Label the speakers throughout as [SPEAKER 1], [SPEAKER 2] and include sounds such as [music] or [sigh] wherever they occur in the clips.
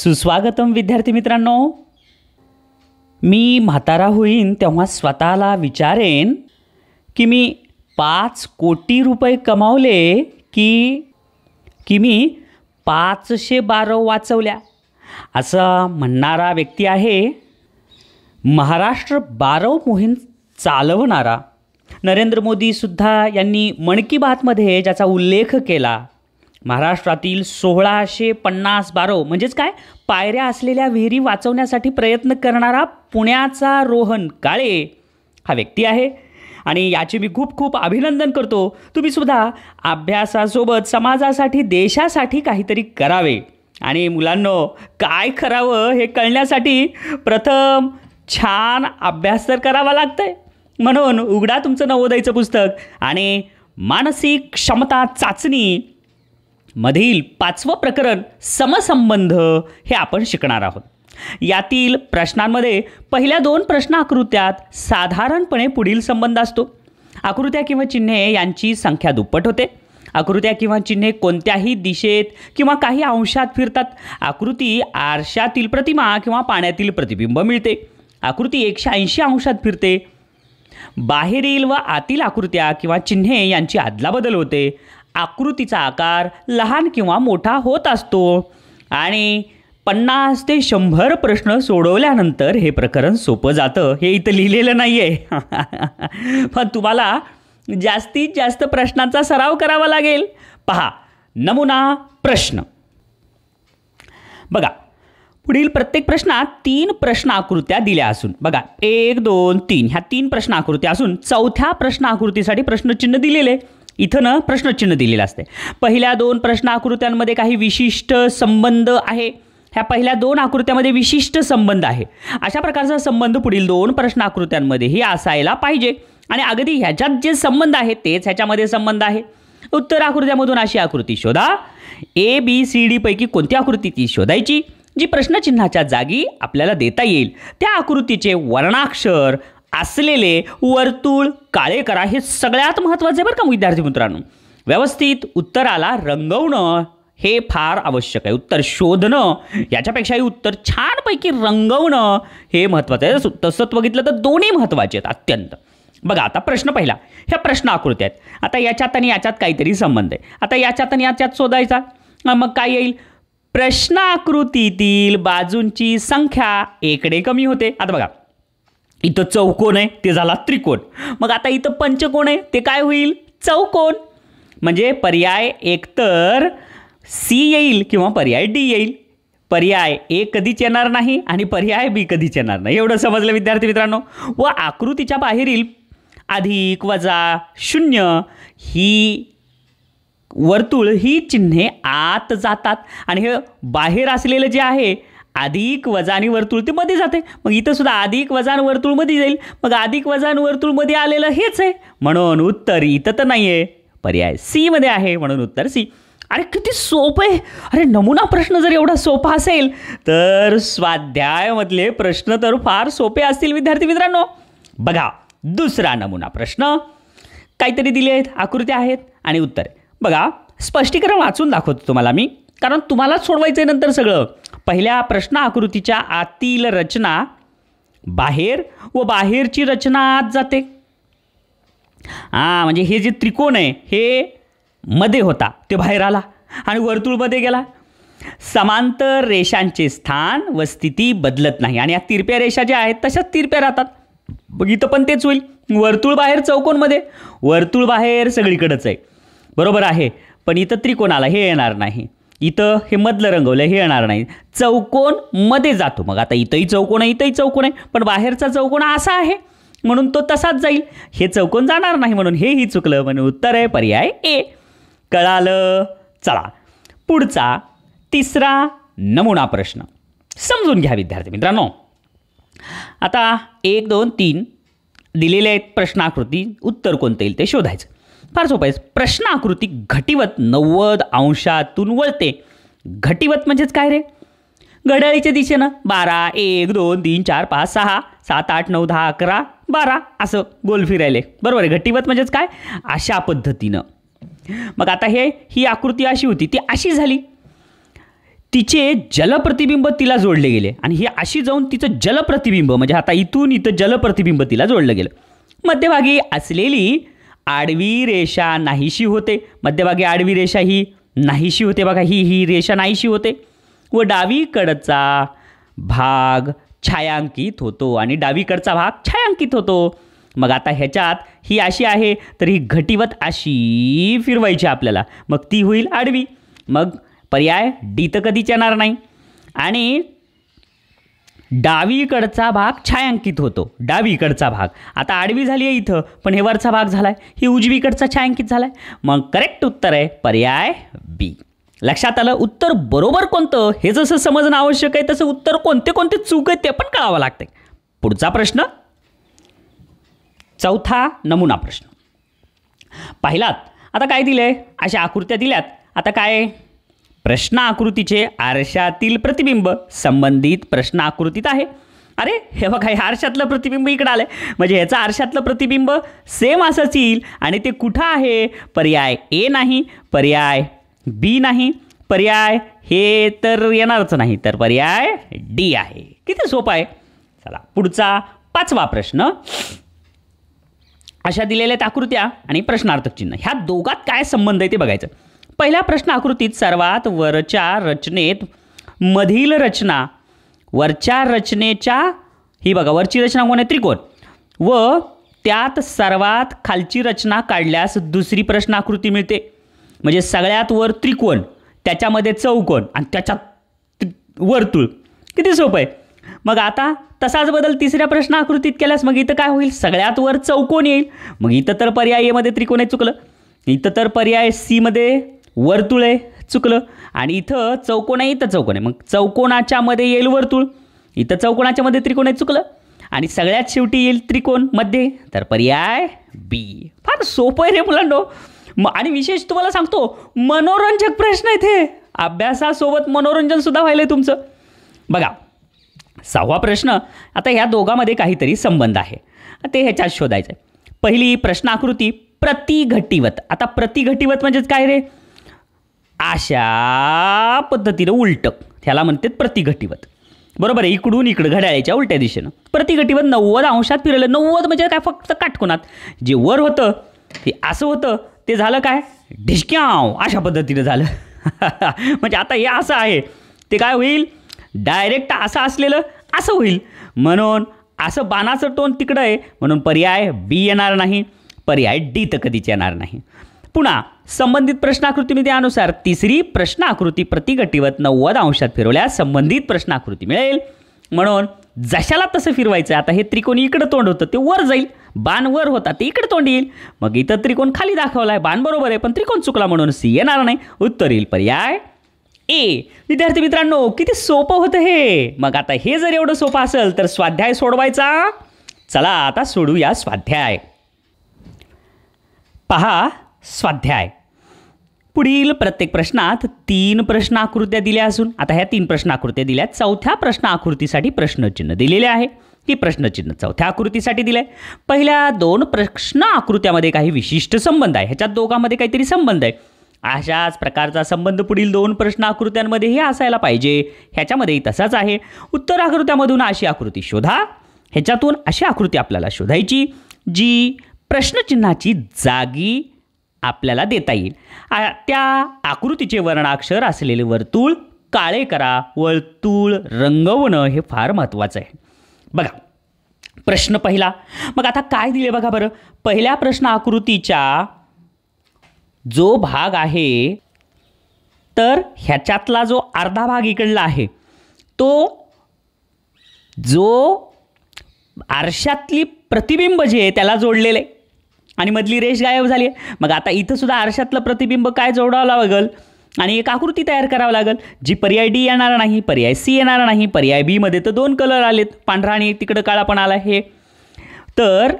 [SPEAKER 1] सुस्वागतम विद्यार्थी मित्रांनो मी म्हातारा होईन तेव्हा स्वतःला विचारेन की मी पाच कोटी रुपये कमावले की की मी पाचशे बारा वाचवल्या असं म्हणणारा व्यक्ती आहे महाराष्ट्र बारव मोहीम चालवणारा नरेंद्र मोदीसुद्धा यांनी मन की बातमध्ये ज्याचा उल्लेख केला महाराष्ट्रातील सोळाशे पन्नास बारो म्हणजेच काय पायऱ्या असलेल्या विहिरी वाचवण्यासाठी प्रयत्न करणारा पुण्याचा रोहन काळे हा व्यक्ती आहे आणि याचे मी खूप खूप अभिनंदन करतो तुम्हीसुद्धा अभ्यासासोबत समाजासाठी देशासाठी काहीतरी करावे आणि मुलांनो काय करावं हे कळण्यासाठी प्रथम छान अभ्यास तर करावा लागतंय म्हणून उघडा तुमचं नवोदयचं पुस्तक आणि मानसिक क्षमता चाचणी मधील पाचवं प्रकरण समसंबंध हे आपण शिकणार आहोत यातील प्रश्नांमध्ये पहिल्या दोन प्रश्न आकृत्यात साधारणपणे पुढील संबंध असतो आकृत्या किंवा चिन्हे यांची संख्या दुप्पट होते आकृत्या किंवा चिन्हे कोणत्याही दिशेत किंवा काही अंशात फिरतात आकृती आरशातील प्रतिमा किंवा पाण्यातील प्रतिबिंब मिळते आकृती एकशे ऐंशी अंशात फिरते बाहेरील व आतील आकृत्या किंवा चिन्हे यांची आदलाबदल होते आकृतीचा आकार लहान किंवा मोठा होत असतो आणि पन्नास ते शंभर प्रश्न सोडवल्यानंतर हे प्रकरण सोपं जातं हे इथं लिहिलेलं नाही आहे [laughs] पण तुम्हाला जास्तीत जास्त प्रश्नांचा सराव करावा लागेल पहा नमुना प्रश्न बघा पुढील प्रत्येक प्रश्नात तीन प्रश्न आकृत्या दिल्या असून बघा एक दोन तीन ह्या तीन प्रश्न आकृत्या असून चौथ्या प्रश्न आकृतीसाठी प्रश्नचिन्ह दिलेले आहे इथं ना प्रश्नचिन्ह दिलेलं असते पहिल्या दोन प्रश्न आकृत्यांमध्ये काही विशिष्ट संबंध आहे ह्या पहिल्या दोन आकृत्यामध्ये विशिष्ट संबंध आहे अशा प्रकारचा संबंध पुढील दोन प्रश्न आकृत्यांमध्येही असायला पाहिजे आणि अगदी ह्याच्यात जे संबंध आहेत तेच ह्याच्यामध्ये संबंध आहे उत्तर आकृत्यामधून अशी आकृती शोधा ए बी सी डी पैकी कोणती आकृती ती शोधायची जी प्रश्नचिन्हाच्या जागी आपल्याला देता येईल त्या आकृतीचे वर्णाक्षर असलेले वर्तुळ काळे करा हे सगळ्यात महत्त्वाचे आहे बरं का विद्यार्थी मित्रांनो व्यवस्थित उत्तराला रंगवणं हे फार आवश्यक आहे उत्तर शोधणं याच्यापेक्षाही उत्तर छानपैकी रंगवणं हे महत्त्वाचं आहे तसंच बघितलं तर दोन्ही महत्त्वाचे आहेत अत्यंत बघा आता प्रश्न पहिला ह्या प्रश्न आकृत्या आहेत आता याच्यात आणि याच्यात काहीतरी संबंध आहे आता याच्यात आणि याच्यात शोधायचा मग काय येईल प्रश्न आकृतीतील बाजूंची संख्या एकडे कमी होते आता बघा इथं चौकोन आहे ते झाला त्रिकोण मग आता इथं पंचकोण आहे ते काय होईल चौकोन म्हणजे पर्याय एकतर सी येईल किंवा पर्याय डी येईल पर्याय ए कधीच येणार नाही आणि पर्याय बी कधीच येणार नाही एवढं समजलं विद्यार्थी मित्रांनो व आकृतीच्या बाहेरील अधिक वजा शून्य ही वर्तुळ ही चिन्हे आत जातात आणि हे बाहेर असलेलं जे आहे अधिक वजानी वर्तुळ ते मध्ये जाते मग इथं सुद्धा अधिक वजान वर्तुळमध्ये जाईल मग अधिक वजान वर्तुळमध्ये आलेलं हेच आहे म्हणून उत्तर इथं तर नाही आहे पर्याय सीमध्ये आहे म्हणून उत्तर सी अरे किती सोपं आहे अरे नमुना प्रश्न जर एवढा सोपा असेल तर स्वाध्यायमधले प्रश्न तर फार सोपे असतील विद्यार्थी मित्रांनो बघा दुसरा नमुना प्रश्न काहीतरी दिले आहेत आकृत्या आहेत आणि उत्तर बघा स्पष्टीकरण वाचून दाखवतो तुम्हाला मी कारण तुम्हालाच सोडवायचं आहे नंतर सगळं पहिल्या प्रश्न आकृतीच्या आतील रचना बाहेर व बाहेरची रचना आत जाते हां म्हणजे हे जे त्रिकोण आहे हे मध्ये होता ते बाहेर आला आणि वर्तुळमध्ये गेला समांतर रेषांचे स्थान व स्थिती बदलत नाही आणि या तिरप्या रेषा ज्या आहेत तशाच तिरप्या राहतात इथं पण तेच होईल वर्तुळ बाहेर चौकोनमध्ये वर्तुळ बाहेर सगळीकडंच आहे बरोबर आहे पण इथं त्रिकोणाला हे येणार नाही इथं हे मधलं रंगवलं हे येणार नाही चौकोन मध्ये जातो मग आता इथंही चौकोन आहे इथंही चौकोन आहे पण बाहेरचा चौकोन असा आहे म्हणून तो तसाच जाईल हे चौकोन जाणार नाही म्हणून हेही चुकलं म्हणून उत्तर आहे पर्याय ए कळालं चला पुढचा तिसरा नमुना प्रश्न समजून घ्या विद्यार्थी मित्रांनो आता एक दोन तीन दिलेले आहेत प्रश्नाकृती उत्तर कोणतं येईल ते शोधायचं फार सोपं आहे प्रश्न आकृती घटिवत नव्वद अंशातून वळते घटिवत म्हणजेच काय रे घड्याळीच्या दिशेनं बारा एक दोन तीन चार पाच सहा सात आठ नऊ दहा अकरा बारा असं गोल फिरायले बरोबर आहे घटिवत म्हणजेच काय अशा पद्धतीनं मग आता हे ही आकृती अशी होती ती अशी झाली तिचे जलप्रतिबिंब तिला जोडले गेले आणि ही अशी जाऊन तिचं जलप्रतिबिंब म्हणजे आता इथून इथं जलप्रतिबिंब तिला जोडलं गेलं मध्यभागी असलेली आडवी रेषा नाहीशी होते मध्यभागी आडवी रेषा ही नाहीशी होते बघा ही ही रेषा नाहीशी होते व डावीकडचा भाग छायांकित होतो आणि डावीकडचा भाग छायांकित होतो मग आता ह्याच्यात ही अशी आहे तर ही घटिवत अशी फिरवायची आपल्याला मग ती होईल आडवी मग पर्याय डी तर कधीच येणार नाही आणि डावीकडचा भाग छायांकित होतो डावीकडचा भाग आता आडवी झाली आहे इथं पण हे वरचा भाग झाला आहे ही उजवीकडचा छायांकित झाला आहे मग करेक्ट उत्तर आहे पर्याय बी लक्षात आलं उत्तर बरोबर कोणतं हे जसं समजणं आवश्यक आहे तसं उत्तर कोणते कोणते चूक आहे ते पण कळावं लागतंय पुढचा प्रश्न चौथा नमुना प्रश्न पाहिलात आता काय दिलं आहे अशा आकृत्या दिल्यात आता काय प्रश्न आकृतीचे आरशातील प्रतिबिंब संबंधित प्रश्न आकृतीत आहे अरे हे बघा हे आरशातलं प्रतिबिंब इकडं आलं आहे म्हणजे ह्याचं आरशातलं प्रतिबिंब सेम असंच येईल आणि ते कुठं आहे पर्याय ए नाही पर्याय बी नाही पर्याय हे तर येणारच नाही तर पर्याय डी आहे किती सोपं आहे चला पुढचा पाचवा प्रश्न अशा दिलेल्या आकृत्या आणि प्रश्नार्थक चिन्ह ह्या दोघात काय संबंध आहे ते बघायचं पहिल्या प्रश्न आकृतीत सर्वात वरच्या रचनेत मधील रचना वरच्या रचनेच्या ही बघा वरची रचना कोण आहे त्रिकोण व त्यात सर्वात खालची रचना काढल्यास दुसरी प्रश्न आकृती मिळते म्हणजे सगळ्यात वर त्रिकोण त्याच्यामध्ये चौकोन आणि त्याच्यात वर्तुळ किती सोपं आहे मग आता तसाच बदल तिसऱ्या प्रश्न आकृतीत केल्यास मग इथं काय होईल सगळ्यात वर चौकोन येईल मग इथं तर पर्याय एमध्ये त्रिकोण आहे चुकलं इथं तर पर्याय सीमध्ये वर्तुळ आहे चुकलं आणि इथं चौकोन आहे इथं चौकोन आहे मग चौकोनाच्या मध्ये येईल वर्तुळ इथं चौकोनाच्या मध्ये त्रिकोण आहे चुकलं आणि सगळ्यात शेवटी येईल त्रिकोण मध्ये तर पर्याय बी फार सोपं आहे रे मुलांडो आणि विशेष तुम्हाला सांगतो मनोरंजक प्रश्न इथे अभ्यासासोबत मनोरंजनसुद्धा सुद्धा आहे तुमचं बघा सहावा प्रश्न आता ह्या दोघांमध्ये काहीतरी संबंध आहे ते ह्याच्यात शोधायचं आहे पहिली प्रश्नाकृती प्रतिघटीवत आता प्रतिघटीवत म्हणजेच काय रे अशा पद्धतीनं उलट त्याला म्हणतात प्रतिघटीवत बरोबर आहे इकडून इकडं घड्याळ्याच्या उलट्या दिशेनं प्रतिघटीवत नव्वद अंशात फिरलं नव्वद म्हणजे काय फक्त काटकोनात जे वर होतं ते असं होतं ते झालं काय ढिशक्याव अशा पद्धतीनं झालं [laughs] म्हणजे आता हे असं आहे ते काय होईल डायरेक्ट असं असलेलं असं होईल म्हणून असं बाणाचं टोन तिकडं आहे म्हणून पर्याय बी येणार नाही पर्याय डी तर कधीच येणार नाही पुन्हा संबंधित प्रश्नाकृतीमध्ये त्यानुसार तिसरी प्रश्नाकृती प्रतिगटीवत नव्वद अंशात फिरवल्यास संबंधित प्रश्नाकृती मिळेल म्हणून जशाला तसं फिरवायचं आता हे त्रिकोण इकडं तोंड होतं ते वर जाईल बाण वर होता ते इकडं तोंड येईल मग इथं त्रिकोण खाली दाखवला आहे बाण बरोबर आहे पण त्रिकोण चुकला म्हणून सी येणार नाही उत्तर येईल पर्याय ए विद्यार्थी मित्रांनो किती सोपं होतं हे मग आता हे जर एवढं सोपं असेल तर स्वाध्याय सोडवायचा चला आता सोडूया स्वाध्याय पहा स्वाध्याय पुढील प्रत्येक प्रश्नात तीन प्रश्न आकृत्या दिल्या असून आता ह्या तीन प्रश्न आकृत्या दिल्या चौथ्या प्रश्न आकृतीसाठी प्रश्नचिन्ह दिलेले आहे ही प्रश्नचिन्ह चौथ्या आकृतीसाठी दिलं आहे पहिल्या दोन प्रश्न आकृत्यामध्ये काही विशिष्ट संबंध आहे ह्याच्यात दोघांमध्ये काहीतरी संबंध आहे अशाच प्रकारचा संबंध पुढील दोन प्रश्न आकृत्यांमध्येही असायला पाहिजे ह्याच्यामध्येही तसाच आहे उत्तर आकृत्यामधून अशी आकृती शोधा ह्याच्यातून अशी आकृती आपल्याला शोधायची जी प्रश्नचिन्हाची जागी आपल्याला देता येईल त्या आकृतीचे वर्णाक्षर असलेले वर्तुळ काळे करा वर्तुळ रंगवणं हे फार महत्त्वाचं आहे बघा प्रश्न पहिला मग आता काय दिले बघा बरं पहिल्या प्रश्न आकृतीच्या जो भाग आहे तर ह्याच्यातला जो अर्धा भाग इकडला आहे तो जो आरशातली प्रतिबिंब जे आहे त्याला जोडलेले आणि मधली रेष गायब झाली आहे मग आता इथंसुद्धा सुद्धा आरशातलं प्रतिबिंब काय जोडावं लागेल आणि एक आकृती तयार करावं लागेल जी पर्याय डी येणार नाही पर्याय सी येणार नाही पर्याय बीमध्ये तर दोन कलर आलेत पांढरा आणि तिकडं काळा पण आला हे तर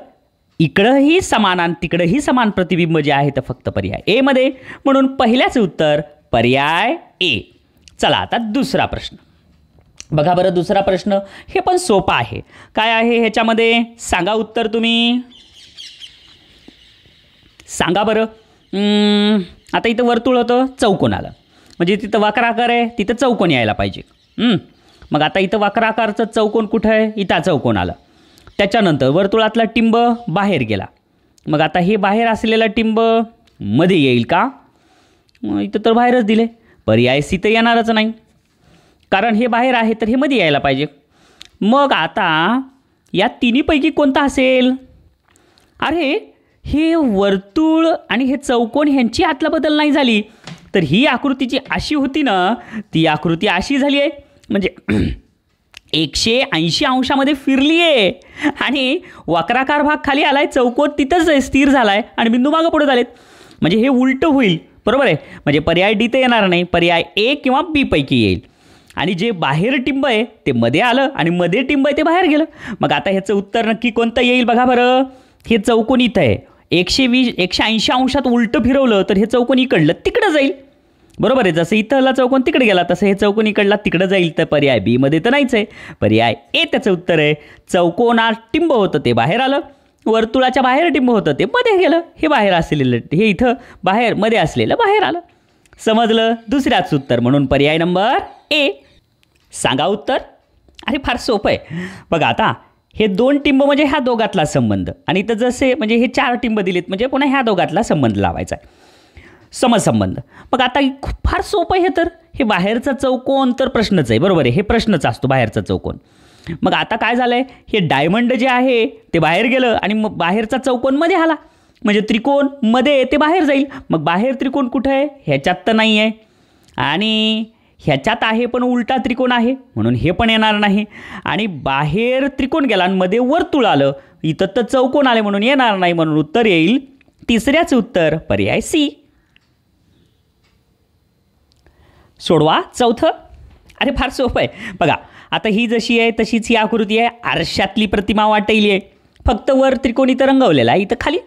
[SPEAKER 1] इकडंही समान आणि तिकडंही समान प्रतिबिंब जे आहे तर फक्त पर्याय एमध्ये म्हणून पहिल्याचं उत्तर पर्याय ए चला आता दुसरा प्रश्न बघा बरं दुसरा प्रश्न हे पण सोपा आहे काय आहे ह्याच्यामध्ये सांगा उत्तर तुम्ही सांगा बरं आता इथं वर्तुळ होतं चौकोन आलं म्हणजे तिथं आकार आहे तिथं चौकोन यायला पाहिजे मग आता इथं वक्राकारचं चौकोन कुठं आहे इथं चौकोन आलं त्याच्यानंतर वर्तुळातला टिंब बाहेर गेला मग आता हे बाहेर असलेला टिंब मध्ये येईल का इथं तर बाहेरच दिले पर्याय सी तर येणारच नाही कारण हे बाहेर आहे तर हे मध्ये यायला पाहिजे मग आता या तिन्हीपैकी कोणता असेल अरे हे वर्तुळ आणि हे चौकोन ह्यांची आतला बदल नाही झाली तर ही आकृती जी अशी होती ना ती आकृती अशी झाली आहे म्हणजे [clears throat] एकशे ऐंशी अंशामध्ये फिरली आहे आणि वक्राकार भाग खाली आला आहे चौकोन तिथंच स्थिर झाला आहे आणि बिंदू मागं पुढे झालेत म्हणजे हे उलटं होईल बरोबर आहे म्हणजे पर्याय डी तर येणार नाही पर्याय ए किंवा बी पैकी येईल आणि जे बाहेर टिंब आहे ते मध्ये आलं आणि मध्ये टिंब आहे ते बाहेर गेलं मग आता ह्याचं उत्तर नक्की कोणतं येईल बघा बरं हे चौकोन इथं आहे एकशे वीस एकशे ऐंशी अंशात उलटं फिरवलं तर हे चौकोन इकडलं तिकडं जाईल बरोबर आहे जसं इथला चौकोन तिकडे गेला तसं हे चौकोन इकडला तिकडं जाईल तर पर्याय बीमध्ये तर नाहीच आहे पर्याय ए त्याचं उत्तर आहे चौकोनात टिंब होतं ते बाहेर आलं वर्तुळाच्या बाहेर टिंब होतं ते मध्ये गेलं हे बाहेर असलेलं हे इथं बाहेर मध्ये असलेलं बाहेर आलं समजलं दुसऱ्याच उत्तर म्हणून पर्याय नंबर ए सांगा उत्तर अरे फार सोपं आहे बघा आता हे दोन टिंब म्हणजे ह्या दोघातला संबंध आणि तर जसे म्हणजे हे चार टिंब दिलेत म्हणजे पुन्हा ह्या दोघातला संबंध लावायचा आहे समसंबंध मग आता फार सोपं हे तर हे बाहेरचा चौकोन तर प्रश्नच आहे बरोबर आहे हे प्रश्नच असतो बाहेरचा चौकोन मग आता काय झालं आहे हे डायमंड जे आहे ते बाहेर गेलं आणि मग बाहेरचा चौकोन मध्ये आला म्हणजे त्रिकोण मध्ये ते बाहेर जाईल मग बाहेर त्रिकोण कुठं आहे ह्याच्यात तर नाही आहे आणि ह्याच्यात आहे पण उलटा त्रिकोण आहे म्हणून हे पण येणार नाही आणि बाहेर त्रिकोण गेला मध्ये वर्तुळ आलं इथं तर चौकोन आले म्हणून येणार नाही म्हणून उत्तर येईल तिसऱ्याच उत्तर पर्याय सी सोडवा चौथं अरे फार सोपं आहे बघा आता ही जशी आहे तशीच ही आकृती आहे आरशातली प्रतिमा वाटली आहे फक्त वर त्रिकोण इथं रंगवलेला आहे इथं खाली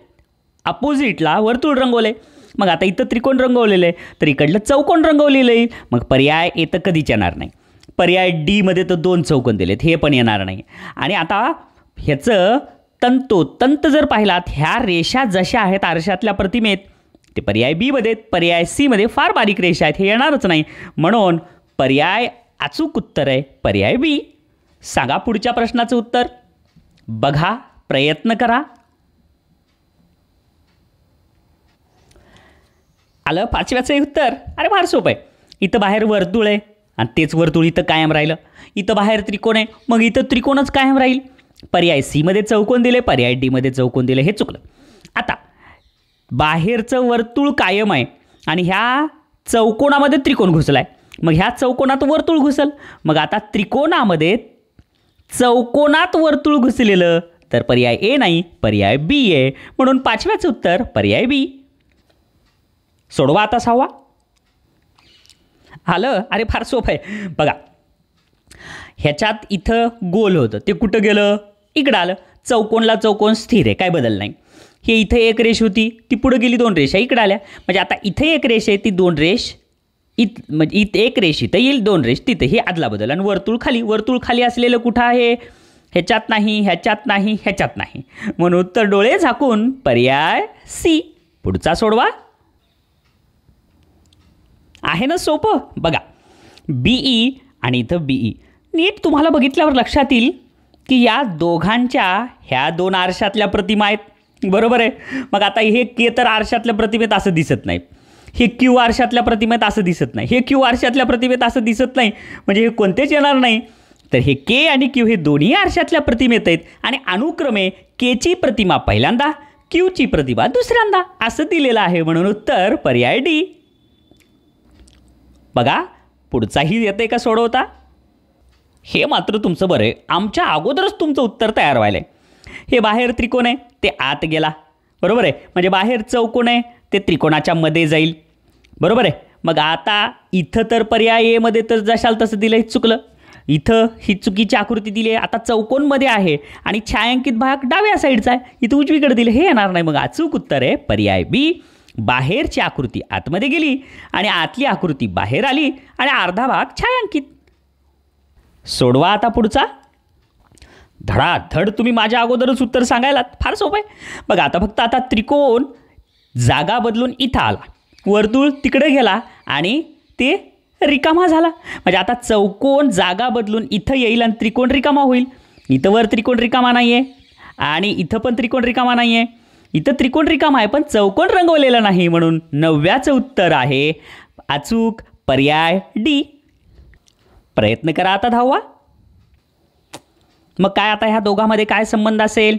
[SPEAKER 1] अपोजिटला वर्तुळ रंगवलं आहे मग आता इथं त्रिकोण रंगवलेलं आहे तर इकडलं चौकोन रंगवलेलं येईल मग पर्याय येतं कधीच येणार नाही पर्याय डीमध्ये तर दोन चौकोन दिलेत हे पण येणार नाही आणि आता ह्याचं तंतो तंत जर पाहिलात ह्या रेषा जशा आहेत आरशातल्या प्रतिमेत ते पर्याय बीमध्ये पर्याय सीमध्ये फार बारीक रेषा आहेत हे येणारच नाही म्हणून पर्याय अचूक उत्तर आहे पर्याय बी सांगा पुढच्या प्रश्नाचं उत्तर बघा प्रयत्न करा आलं पाचव्याचं उत्तर अरे फार सोपं आहे इथं बाहेर वर्तुळ आहे आणि तेच वर्तुळ इथं कायम राहिलं इथं बाहेर त्रिकोण आहे मग इथं त्रिकोणच कायम राहील पर्याय सीमध्ये चौकोन दिले पर्याय डीमध्ये चौकोन दिले हे चुकलं आता बाहेरचं वर्तुळ कायम आहे आणि ह्या चौकोनामध्ये त्रिकोण घुसला आहे मग ह्या चौकोनात वर्तुळ घुसल मग आता त्रिकोणामध्ये चौकोनात वर्तुळ घुसलेलं तर पर्याय ए नाही पर्याय बी आहे म्हणून पाचव्याचं उत्तर पर्याय बी सोडवा आता सहावा आलं अरे फार सोपं आहे बघा ह्याच्यात इथं गोल होतं ते कुठं गेलं इकडं आलं चौकोनला चौकोन स्थिर आहे काय बदल नाही हे इथं एक रेष होती ती पुढं गेली दोन रेषा इकडं आल्या म्हणजे आता इथं एक रेष आहे ती दोन रेष इत म्हणजे इथं एक रेष इथं येईल दोन रेष तिथं हे आदला बदल आणि वर्तुळ खाली वर्तुळ खाली असलेलं कुठं आहे ह्याच्यात नाही ह्याच्यात नाही ह्याच्यात नाही म्हणून उत्तर डोळे झाकून पर्याय सी पुढचा सोडवा आहे ना सोपं बघा बीई e आणि इथं बीई e. नीट तुम्हाला बघितल्यावर लक्षात येईल की या दोघांच्या ह्या दोन आरशातल्या प्रतिमा आहेत बरोबर आहे मग आता हे के तर आरशातल्या प्रतिमेत असं दिसत नाही हे क्यू आरशातल्या प्रतिमेत असं दिसत नाही हे क्यू आरशातल्या प्रतिमेत असं दिसत नाही म्हणजे हे कोणतेच येणार नाही तर हे के आणि क्यू हे दोन्ही आरशातल्या प्रतिमेत आहेत आणि अनुक्रमे केची प्रतिमा पहिल्यांदा क्यूची प्रतिमा दुसऱ्यांदा असं दिलेलं आहे म्हणून उत्तर पर्याय डी बघा पुढचाही येते का सोडवता हे मात्र तुमचं बरं आहे आमच्या अगोदरच तुमचं उत्तर तयार व्हायला आहे हे बाहेर त्रिकोण आहे ते आत गेला बरोबर आहे म्हणजे बाहेर चौकोन आहे ते त्रिकोणाच्या मध्ये जाईल बरोबर आहे मग आता इथं तर पर्याय एमध्ये तर जशाल तसं दिलं हे चुकलं इथं ही चुकीची आकृती दिली आहे आता चौकोनमध्ये आहे आणि छायांकित भाग डाव्या साईडचा आहे इथं उजवीकडे दिलं हे येणार नाही मग अचूक उत्तर आहे पर्याय बी बाहेरची आकृती आतमध्ये गेली आणि आतली आकृती बाहेर आली आणि अर्धा भाग छायांकित सोडवा आता पुढचा धडाधड तुम्ही माझ्या अगोदरच उत्तर सांगायलात फार सोपं आहे बघा आता फक्त आता त्रिकोण जागा बदलून इथं आला वर्तुळ तिकडे गेला आणि ते रिकामा झाला म्हणजे आता चौकोन जागा बदलून इथं येईल आणि त्रिकोण रिकामा होईल इथं वर त्रिकोण रिकामा नाही आहे आणि इथं पण त्रिकोण रिकामा नाही आहे इथं त्रिकोण रिकाम आहे पण चौकोन रंगवलेला नाही म्हणून नवव्याचं उत्तर आहे अचूक पर्याय डी प्रयत्न करा आता धाववा मग काय आता ह्या दोघांमध्ये काय संबंध असेल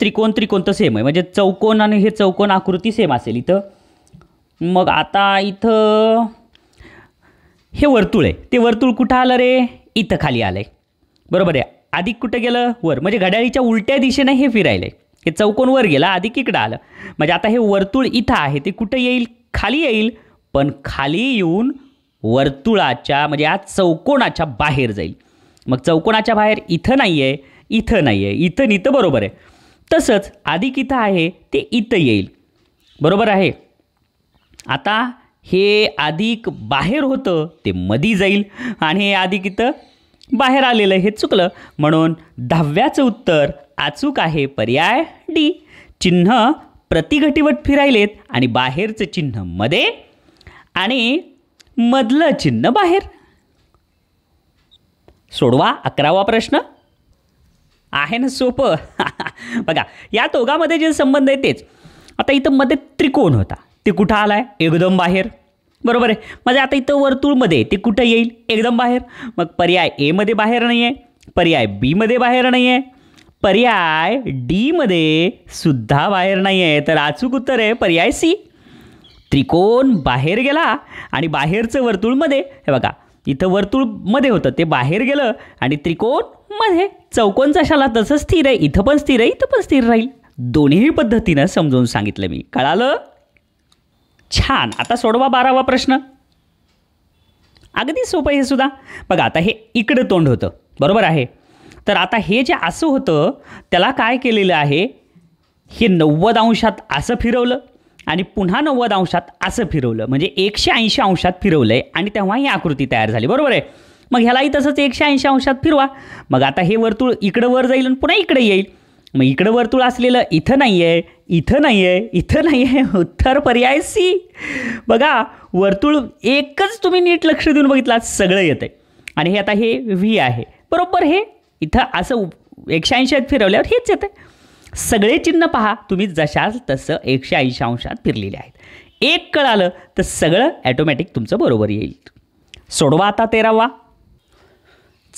[SPEAKER 1] त्रिकोण त्रिकोण तर सेम आहे म्हणजे चौकोन आणि हे चौकोन आकृती सेम असेल इथं मग आता इथं हे वर्तुळ आहे ते वर्तुळ कुठं आलं रे इथं खाली आलं आहे बरोबर आहे अधिक कुठं गेलं वर म्हणजे घड्याळीच्या उलट्या दिशेने हे फिरायलं आहे हे चौकोन वर गेला अधिक इकडं आलं म्हणजे आता हे वर्तुळ इथं आहे ते कुठं येईल खाली येईल पण खाली येऊन वर्तुळाच्या म्हणजे या चौकोनाच्या बाहेर जाईल मग चौकोनाच्या बाहेर इथं नाही आहे इथं नाही आहे इथं इथं बरोबर आहे तसंच आधी इथं आहे ते इथं येईल बरोबर आहे आता हे अधिक बाहेर होतं ते मधी जाईल आणि हे आधी इथं बाहेर आलेलं हे चुकलं म्हणून दहाव्याचं उत्तर अचूक आहे पर्याय डी चिन्ह प्रतिघटीवट फिरायलेत आणि बाहेरचं चिन्ह मध्ये आणि मधलं चिन्ह बाहेर सोडवा अकरावा प्रश्न आहे ना सोपं [laughs] बघा या दोघामध्ये जे संबंध आहे तेच आता इथं मध्ये त्रिकोण होता ते कुठं आलाय एकदम बाहेर बरोबर आहे म्हणजे आता इथं वर्तुळमध्ये ते कुठं येईल एकदम बाहेर मग पर्याय एमध्ये बाहेर नाही आहे पर्याय बीमध्ये बाहेर नाही आहे पर्याय डीमध्ये सुद्धा बाहेर नाही आहे तर अचूक उत्तर आहे पर्याय सी त्रिकोण बाहेर गेला आणि बाहेरचं वर्तुळमध्ये हे बघा इथं वर्तुळमध्ये होतं ते बाहेर गेलं आणि त्रिकोण मध्ये चौकोन जशाला तसं स्थिर आहे इथं पण स्थिर आहे इथं पण स्थिर राहील दोन्ही पद्धतीनं समजवून सांगितलं मी कळालं छान आता सोडवा बारावा प्रश्न अगदी सोपं हे सुद्धा बघा आता हे इकडं तोंड होतं बरोबर आहे तर आता हे जे असं होतं त्याला काय केलेलं आहे हे नव्वद अंशात असं फिरवलं आणि पुन्हा नव्वद अंशात असं फिरवलं म्हणजे एकशे ऐंशी अंशात फिरवलं आहे आणि तेव्हा ही आकृती तयार झाली बरोबर आहे मग ह्यालाही तसंच एकशे ऐंशी अंशात फिरवा मग आता हे वर्तुळ इकडं वर जाईल आणि पुन्हा इकडे येईल मग इकडं वर्तुळ असलेलं इथं नाही आहे इथं नाही आहे इथं नाही आहे उत्तर पर्याय सी बघा वर्तुळ एकच तुम्ही नीट लक्ष देऊन बघितलात सगळं येतं आहे आणि हे आता हे व्ही आहे बरोबर हे इथं असं एकशे ऐंशी फिरवल्यावर हेच येतं सगळे चिन्ह पहा तुम्ही जशाल तसं एकशे ऐंशी अंशात फिरलेले आहेत एक कळालं तर सगळं ॲटोमॅटिक तुमचं बरोबर येईल सोडवा आता तेरावा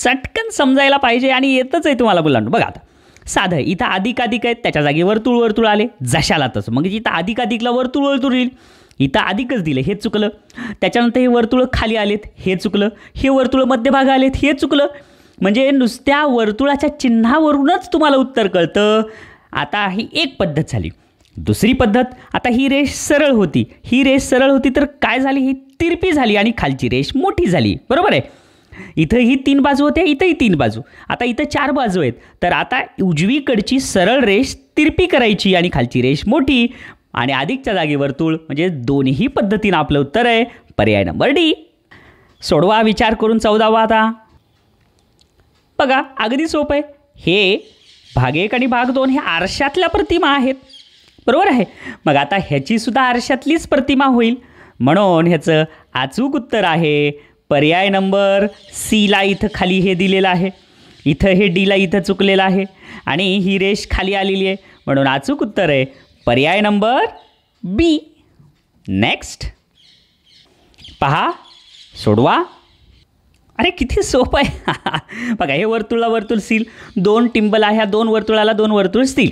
[SPEAKER 1] चटकन समजायला पाहिजे आणि येतच आहे तुम्हाला बोलांडू बघा आता साधं इथं अधिक अधिक आहेत त्याच्या जागी वर्तुळ वर्तुळ आले जशाला तसं मग इथं अधिक अधिकला वर्तुळ वर्तुळ येईल इथं अधिकच दिलं हे चुकलं त्याच्यानंतर हे वर्तुळ खाली आलेत हे चुकलं हे वर्तुळ मध्यभाग आलेत हे चुकलं म्हणजे नुसत्या वर्तुळाच्या चिन्हावरूनच तुम्हाला उत्तर कळतं आता ही एक पद्धत झाली दुसरी पद्धत आता ही रेष सरळ होती ही रेष सरळ होती तर काय झाली ही तिरपी झाली आणि खालची रेष मोठी झाली बरोबर आहे इथं ही तीन बाजू होत्या इथंही तीन बाजू आता इथं चार बाजू आहेत तर आता उजवीकडची सरळ रेष तिरपी करायची आणि खालची रेष मोठी आणि अधिकच्या जागी वर्तुळ म्हणजे दोन्ही पद्धतीनं आपलं उत्तर आहे पर्याय नंबर डी सोडवा विचार करून चौदावा आता बघा अगदी सोपं आहे हे भाग एक आणि भाग दोन हे आरशातल्या प्रतिमा आहेत बरोबर आहे मग आता ह्याची सुद्धा आरशातलीच प्रतिमा होईल म्हणून ह्याचं अचूक उत्तर आहे पर्याय नंबर सीला इथं खाली हे दिलेलं आहे इथं हे डीला इथं चुकलेलं आहे आणि ही रेष खाली आलेली आहे म्हणून अचूक उत्तर आहे पर्याय नंबर बी नेक्स्ट पहा सोडवा अरे किती सोपं आहे [laughs] बघा हे वर्तुळाला वर्तुळ सील दोन टिंबल आहे ह्या दोन वर्तुळाला दोन वर्तुळ स्थिर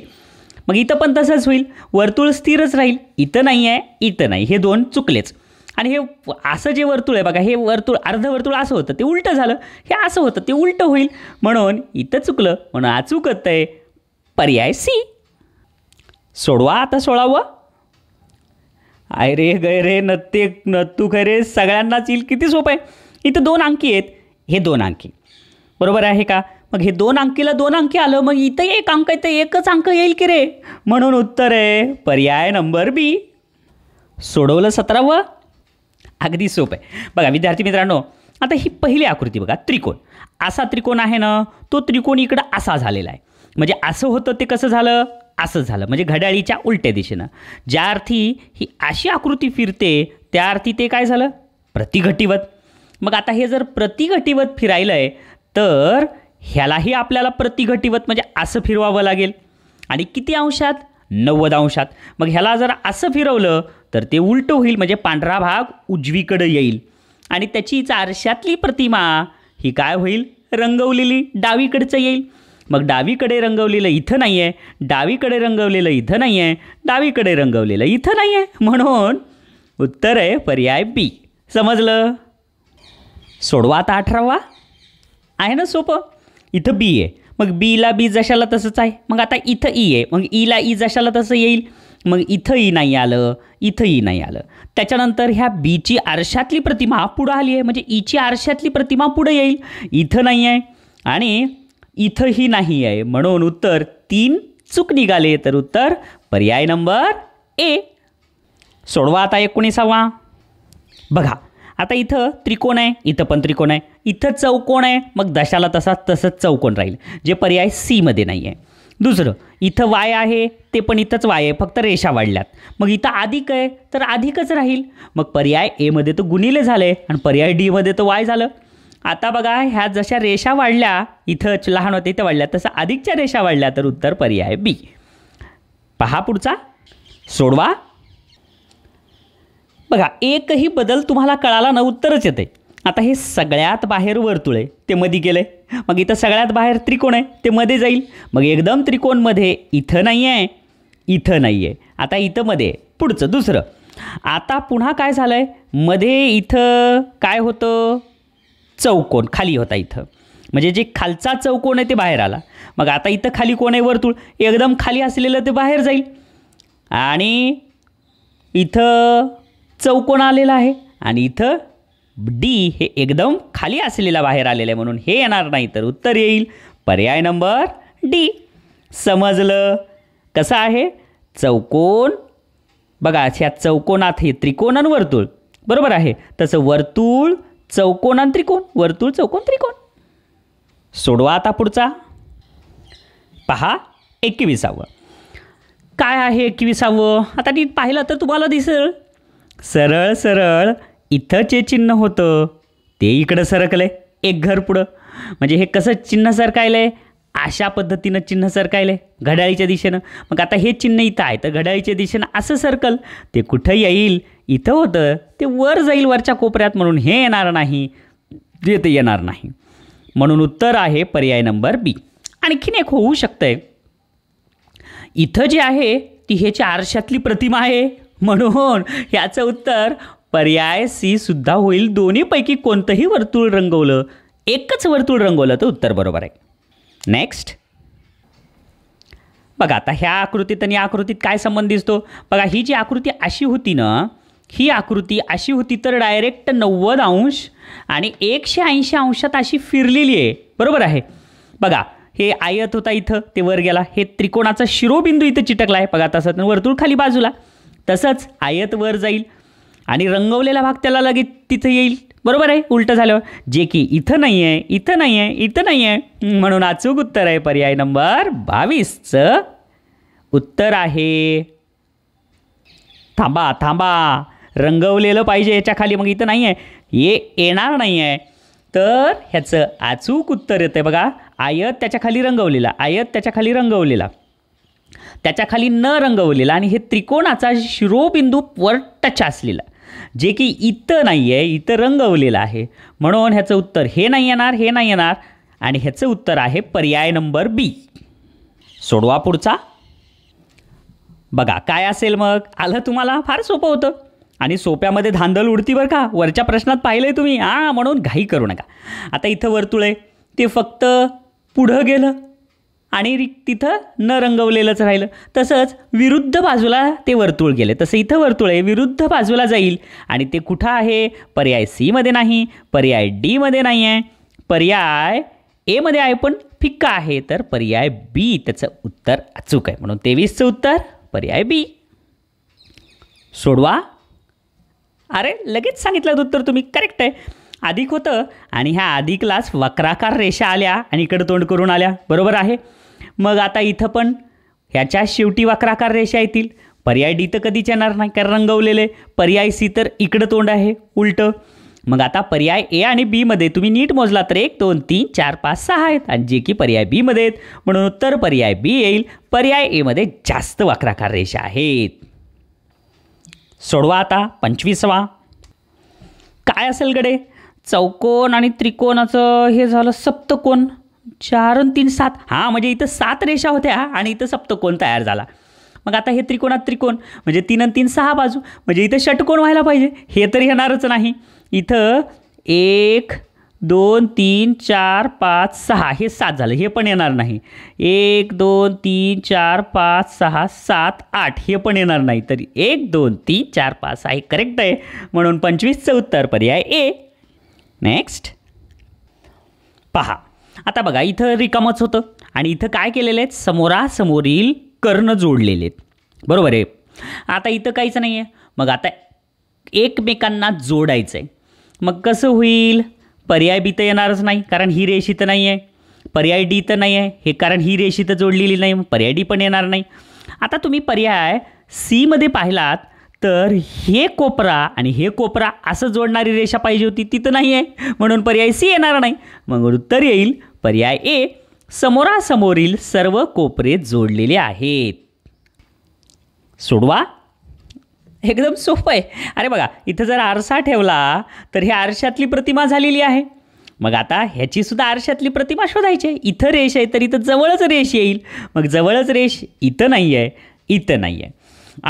[SPEAKER 1] मग इथं पण तसंच होईल वर्तुळ स्थिरच राहील इथं नाही आहे इथं नाही हे दोन चुकलेच आणि हे असं जे वर्तुळ आहे बघा हे वर्तुळ अर्धवर्तुळ असं होतं ते उलटं झालं हे असं होतं ते उलटं होईल म्हणून इथं चुकलं म्हणून आ चुकत आहे पर्याय सी सोडवा आता सोळावं आय रे गय रे नत्ते नत्तू खरे सगळ्यांनाच येईल किती सोपं आहे इथं दोन अंकी आहेत हे दोन अंकी बरोबर आहे का मग हे दोन अंकीला दोन अंकी आलं मग इथं एक अंक आहे तर एकच अंक येईल की रे म्हणून उत्तर आहे पर्याय नंबर बी सोडवलं सतरावं अगदी सोपं आहे बघा विद्यार्थी मित्रांनो आता ही पहिली आकृती बघा त्रिकोण असा त्रिकोण आहे ना तो त्रिकोण इकडं असा झालेला आहे म्हणजे असं होतं ते कसं झालं असं झालं म्हणजे घड्याळीच्या उलट्या दिशेनं ज्या अर्थी ही अशी आकृती फिरते त्या अर्थी ते काय झालं प्रतिघटीवत मग आता हे जर प्रतिघटीवत फिरायलं आहे तर ह्यालाही आपल्याला प्रतिघटीवत म्हणजे असं फिरवावं लागेल आणि किती अंशात नव्वद अंशात मग ह्याला जर असं फिरवलं तर ते उलटं होईल म्हणजे पांढरा भाग उजवीकडं येईल आणि त्याची चारशातली प्रतिमा ही काय होईल रंगवलेली डावीकडचं येईल मग डावीकडे रंगवलेलं इथं नाही आहे डावीकडे रंगवलेलं इथं नाही आहे डावीकडे रंगवलेलं इथं नाही आहे म्हणून उत्तर आहे पर्याय बी समजलं सोडवा आता अठरावा आहे ना सोपं इथं बी आहे मग बीला बी जशाला तसंच आहे मग आता इथं ई e आहे मग ईला e ई e जशाला तसं येईल मग इथं ई नाही आलं इथं ई नाही आलं त्याच्यानंतर ह्या बीची आरशातली प्रतिमा पुढं आली आहे म्हणजे ईची आरशातली प्रतिमा पुढं येईल इथं नाही आहे आणि इथंही नाही आहे म्हणून उत्तर तीन चूक निघाले तर उत्तर पर्याय नंबर ए सोडवा आता एकोणीसावा बघा आता इथं त्रिकोण आहे इथं पण त्रिकोण आहे इथं चौकोण आहे मग दशाला तसा तसंच चौकोण राहील जे पर्याय सीमध्ये नाही आहे दुसरं इथं वाय आहे ते पण इथंच वाय आहे फक्त रेषा वाढल्यात मग इथं अधिक आहे तर अधिकच राहील मग पर्याय एमध्ये तर गुणिले झाले आणि पर्याय डीमध्ये तर वाय झालं आता बघा ह्या जशा रेषा वाढल्या इथं लहान होते इथं वाढल्या तसं अधिकच्या रेषा वाढल्या तर उत्तर पर्याय बी पहा पुढचा सोडवा बघा एकही बदल तुम्हाला कळाला ना उत्तरच येते आता हे सगळ्यात बाहेर वर्तुळ आहे ते मध्ये गेलं आहे मग इथं सगळ्यात बाहेर त्रिकोण आहे ते मध्ये जाईल मग एकदम त्रिकोणमध्ये इथं नाही आहे इथं नाही आहे आता इथं मध्ये पुढचं दुसरं आता पुन्हा काय झालं आहे मध्ये इथं काय होतं चौकोन खाली होता इथं म्हणजे जे खालचा चौकोन आहे ते बाहेर आला मग आता इथं खाली कोण आहे वर्तुळ एकदम खाली असलेलं ते बाहेर जाईल आणि इथं चौकोन आलेला आहे आणि इथं डी हे एकदम खाली असलेला बाहेर आलेलं आहे म्हणून हे येणार नाही तर उत्तर येईल पर्याय नंबर डी समजलं कसं आहे चौकोन बघा ह्या चौकोनात हे त्रिकोण आणि वर्तुळ बरोबर आहे तसं वर्तुळ चौकोन त्रिकोण वर्तुळ चौकोन त्रिकोण सोडवा आता पुढचा पहा एकविसावं काय आहे एकविसावं आता नीट पाहिलं तर तुम्हाला दिसेल सरळ सरळ इथं जे चिन्ह होतं ते इकडं सरकलं एक घर पुढं म्हणजे हे कसं चिन्ह सरकायलं आहे अशा पद्धतीनं चिन्ह सरकायलं आहे घड्याळीच्या दिशेनं मग आता हे चिन्ह इथं आहे तर घड्याळीच्या दिशेनं असं सरकल ते कुठं येईल इथं होतं ते वर जाईल वरच्या कोपऱ्यात म्हणून हे येणार नाही ते ते येणार नाही म्हणून उत्तर आहे पर्याय नंबर बी आणखीन एक होऊ शकतं आहे इथं जे आहे ती हे आरशातली प्रतिमा आहे म्हणून याचं उत्तर पर्याय सी सुद्धा होईल दोन्हीपैकी कोणतंही वर्तुळ रंगवलं एकच वर्तुळ रंगवलं तर उत्तर बरोबर आहे नेक्स्ट बघा आता ह्या आकृतीत आणि या आकृतीत काय संबंध दिसतो बघा ही जी आकृती अशी होती ना ही आकृती अशी होती तर डायरेक्ट नव्वद अंश आणि एकशे ऐंशी अंशात अशी फिरलेली आहे बरोबर आहे बघा हे आयत होता इथं ते वर गेला हे त्रिकोणाचा शिरोबिंदू इथं चिटकला आहे बघा तसं वर्तुळ खाली बाजूला तसंच आयत वर जाईल आणि रंगवलेला भाग त्याला लगेच तिथं येईल बरोबर आहे उलटं झालं जे की इथं नाही आहे इथं नाही आहे इथं नाही आहे म्हणून अचूक उत्तर आहे पर्याय नंबर बावीसचं उत्तर आहे थांबा थांबा रंगवलेलं पाहिजे याच्या खाली मग इथं नाही आहे हे येणार नाही आहे तर ह्याचं अचूक उत्तर येतं आहे बघा आयत त्याच्या खाली रंगवलेला आयत त्याच्या खाली रंगवलेला त्याच्याखाली न रंगवलेला आणि हे त्रिकोणाचा शिरोबिंदू वर टच असलेला जे की इथं नाही आहे इथं रंगवलेलं आहे म्हणून ह्याचं उत्तर हे नाही येणार हे नाही येणार आणि ह्याचं उत्तर आहे पर्याय नंबर बी सोडवा पुढचा बघा काय असेल मग आलं तुम्हाला फार सोपं होतं आणि सोप्यामध्ये धांदल उडती बरं का वरच्या प्रश्नात पाहिलं आहे तुम्ही हां म्हणून घाई करू नका आता इथं वर्तुळ आहे ते फक्त पुढं गेलं आणि तिथं न रंगवलेलंच राहिलं तसंच विरुद्ध बाजूला ते वर्तुळ गेले तसं इथं वर्तुळ आहे विरुद्ध बाजूला जाईल आणि ते कुठं आहे पर्याय सीमध्ये नाही पर्याय डीमध्ये नाही आहे पर्याय एमध्ये आहे पण फिक्का आहे तर पर्याय बी त्याचं उत्तर अचूक आहे म्हणून तेवीसचं उत्तर पर्याय बी सोडवा अरे लगेच सांगितलं उत्तर तुम्ही करेक्ट आहे अधिक होतं आणि ह्या अधिकलाच वक्राकार रेषा आल्या आणि इकडं तोंड करून आल्या बरोबर आहे मग आता इथं पण ह्याच्या शेवटी वक्राकार रेषा येतील पर्याय डी तर कधीच येणार नाही कारण रंगवलेले पर्याय सी तर इकडं तोंड आहे उलटं मग आता पर्याय ए आणि बीमध्ये तुम्ही नीट मोजला तर एक दोन तीन चार पाच सहा आहेत आणि जे की पर्याय बीमध्ये आहेत म्हणून उत्तर पर्याय बी येईल पर्याय एमध्ये जास्त वक्राकार रेषा आहेत सोडवा आता पंचवीसवा काय असेल गडे चौकोन आणि त्रिकोणाचं हे झालं सप्तकोन चार आणि तीन सात हां म्हणजे इथं सात रेषा होत्या आणि इथं सप्तकोण तयार झाला मग आता हे त्रिकोणात त्रिकोण म्हणजे तीन आणि तीन सहा बाजू म्हणजे इथं षटकोण व्हायला पाहिजे हे तर येणारच नाही इथं एक दोन तीन चार पाच सहा हे सात झालं हे पण येणार नाही एक दोन तीन चार पाच सहा सात आठ हे पण येणार नाही तरी एक दोन तीन चार पाच सहा हे करेक्ट आहे म्हणून पंचवीसचं उत्तर पर्याय ए नेक्स्ट पहा आता बघा इथं रिकामच होतं आणि इथं काय केलेलं आहेत समोरासमोरील कर्ण जोडलेले आहेत बरोबर आहे आता इथं काहीच नाही आहे मग आता एकमेकांना जोडायचं आहे मग कसं होईल पर्याय बी तर येणारच नाही कारण ही रेषी तर नाही आहे पर्याय डी तर नाही आहे हे कारण ही रेषी तर जोडलेली नाही पर्याय डी पण येणार नाही आता तुम्ही पर्याय सीमध्ये पाहिलात तर हे कोपरा आणि हे कोपरा असं जोडणारी रेषा पाहिजे होती ती तर नाही आहे म्हणून पर्याय सी येणार नाही मग उत्तर येईल पर्याय ए समोरासमोरील सर्व कोपरे जोडलेले आहेत सोडवा एकदम सोपं आहे अरे बघा इथं जर आरसा ठेवला तर ही आरशातली प्रतिमा झालेली आहे मग आता ह्याची सुद्धा आरशातली प्रतिमा शोधायची आहे इथं रेष आहे तर इथं जवळच रेष येईल मग जवळच रेष इथं नाही आहे इथं नाही आहे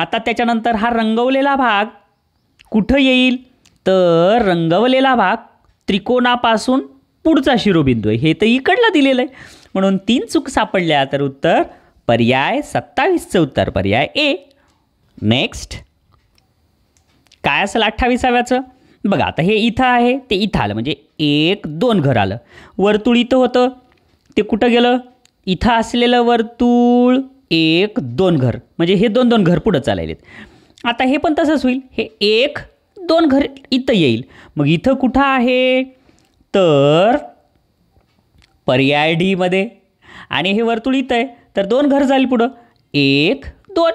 [SPEAKER 1] आता त्याच्यानंतर हा रंगवलेला भाग कुठं येईल तर रंगवलेला भाग त्रिकोणापासून पुढचा शिरोबिंदू आहे हे तर इकडला दिलेलं आहे म्हणून तीन चूक सापडल्या तर उत्तर पर्याय सत्तावीसचं उत्तर पर्याय ए नेक्स्ट काय असेल अठ्ठावीसाव्याचं बघा आता हे इथं आहे ते इथं आलं म्हणजे एक दोन घर आलं वर्तुळ इथं होतं ते कुठं गेलं इथं असलेलं वर्तुळ एक दोन घर म्हणजे हे दोन दोन घर पुढं चालायलेत आता हे पण तसंच होईल हे एक दोन घर इथं येईल मग इथं कुठं आहे तर पर्याय डीमध्ये आणि हे वर्तुळ इथं आहे तर दोन घर जाईल पुढं एक दोन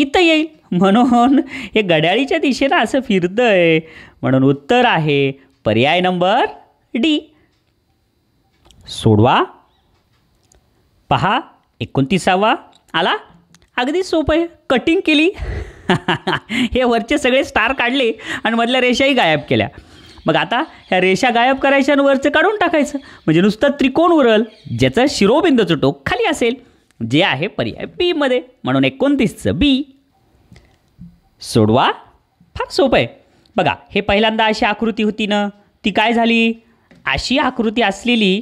[SPEAKER 1] इथं येईल म्हणून हे घड्याळीच्या दिशेनं असं फिरतं आहे म्हणून उत्तर आहे पर्याय नंबर डी सोडवा पहा एकोणतीसावा आला अगदी सोपं आहे कटिंग केली [laughs] हे वरचे सगळे स्टार काढले आणि मधल्या रेषाही गायब केल्या मग आता ह्या रेषा गायब करायच्या आणि वरचं काढून टाकायचं म्हणजे नुसतं त्रिकोण उरल ज्याचं शिरोबिंदूचं टोक खाली असेल जे आहे पर्याय बीमध्ये म्हणून एकोणतीसचं बी सोडवा फार सोपं आहे बघा हे पहिल्यांदा अशी आकृती होती ना ती काय झाली अशी आकृती असलेली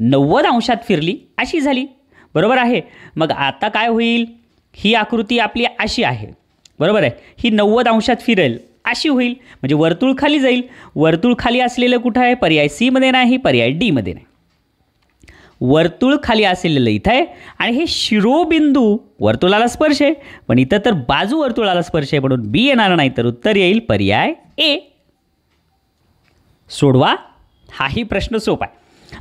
[SPEAKER 1] नव्वद अंशात फिरली अशी झाली बरोबर आहे मग आता काय होईल ही आकृती आपली अशी आहे बरोबर आहे ही नव्वद अंशात फिरेल अशी होईल म्हणजे वर्तुळ खाली जाईल वर्तुळ खाली असलेलं कुठं आहे पर्याय सीमध्ये नाही पर्याय डीमध्ये नाही वर्तुळ खाली असलेलं इथं आहे आणि हे शिरोबिंदू वर्तुळाला स्पर्श आहे पण इथं तर बाजू वर्तुळाला स्पर्श आहे म्हणून बी येणार नाही तर उत्तर येईल पर्याय ए सोडवा हाही प्रश्न सोपा आहे